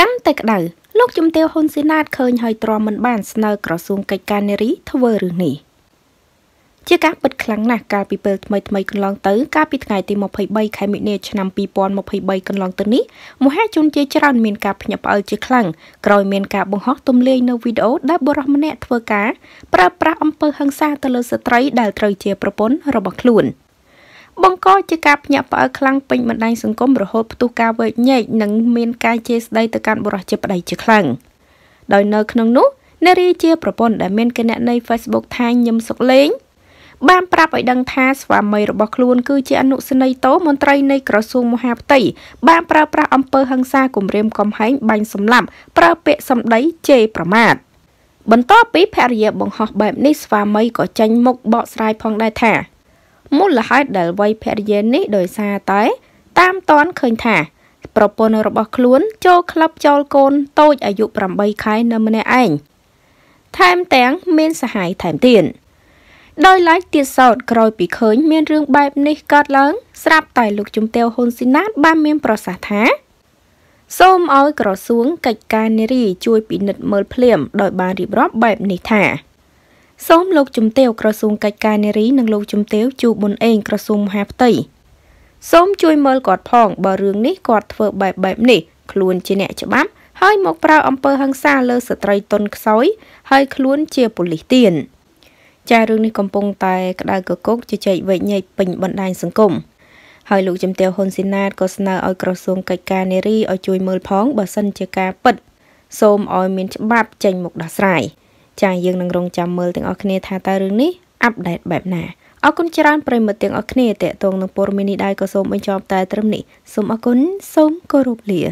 កាន់តែក្តៅលោកជំទាវហ៊ុនស៊ីណាតឃើញហើយទ្រាំមិនបានស្នើក្រសួងកិច្ចការនារីធ្វើរឿងនេះជាការពិតខ្លាំងណាស់កាលពីពេលថ្មីថ្មីកន្លងទៅកាលពីថ្ងៃទី23ខែមិនិលឆ្នាំ2023កន្លងទៅនេះមហាជនជាច្រើនមានការភ្ញាក់ផ្អើលជាខ្លាំងក្រោយមានការបង្ហោះទម្លាយនៅវីដេអូដែលបុរសម្នាក់ធ្វើការប្រើប្រាស់អំពើហិង្សាទៅលើស្ត្រីដែលត្រូវជាប្រពន្ធរបស់ខ្លួន។បង្កជាការភ្ញាក់ផ្អើលខ្លាំងពេញបណ្ដាញសង្គមរហូតផ្ទុះការវែកញែកនិងមានការជេរស្ដីទៅកាន់បុរសជាប្តីជាខ្លាំងដោយនៅក្នុងនោះនារីជាប្រពន្ធដែលមានគណនី Facebook ថាញឹមសុកលេង បានប្រាប់ឲ្យដឹងថាស្វាមីរបស់ខ្លួនគឺជាអនុសេនីយ៍តោមន្ត្រីនៃក្រសួងមហាផ្ទៃបានប្រើប្រាស់អំពើហិង្សាគំរាមកំហែងបាញ់សម្លាប់ប្រើពាក្យសម្ដីជេរប្រមាថបន្ទាប់ពីភរិយាបង្ហោះបែបនេះស្វាមីក៏ចេញមុខបកស្រាយផងដែរថាមូលហេតុដែលវ័យភរិយានេះដោយសារតែ តាមតនឃើញថាប្រពន្ធរបស់ខ្លួនចូលក្លឹបចូលកូនតូចអាយុ8ខែនៅម្នាក់ឯងថែមទាំងមានសហាយថែមទៀតដោយឡែកទៀតសោតក្រោយពីឃើញ មានរឿងបែប នេះកើតឡើង ស្រាប់តែលោកជំទាវហ៊ុនស៊ីណាត បានមានប្រសាសន៍ថាសូមឲ្យក្រសួងកិច្ចការនារី ជួយពិនិត្យមើលភ្លាមដោយបានរៀបរាប់បែបនេះថាសូមលោកជំទាវក្រសួងកិច្ចការនារីនិងលោកជំទាវជូប៊ុនអេងក្រសួងមហាផ្ទៃសូមជួយមើលគាត់ផងបើរឿងនេះគាត់ធ្វើបែបបែបនេះខ្លួនជាអ្នកច្បាប់ហើយមកប្រើអំពើហិង្សាលើស្ត្រីតុនខ្សោយហើយខ្លួនជាប៉ូលីសទៀនចារឿងនេះកំពុងតែក្តៅកកុកជជែកវែកញែកពេញបណ្ដាញសង្គមហើយលោកជំទាវហ៊ុនស៊ីណាតក៏ស្នើឲ្យក្រសួងកិច្ចការនារីឲ្យជួយមើលផង បើសិន ជាការពិតសូមឲ្យមានច្បាប់ចេញមកដោះស្រាយ។ចាយើងនឹងរងចាំមើលទាំងអស់គ្នាថាតើរឿងនេះអាប់ដេតបែបណាអរគុណច្រើនប្រិមិត្តទាំងអស់គ្នាតេតងនឹងព័ត៌មាននេះដែរក៏សូមបញ្ចប់តែត្រឹមនេះសូមអរគុណសូមគោរពលា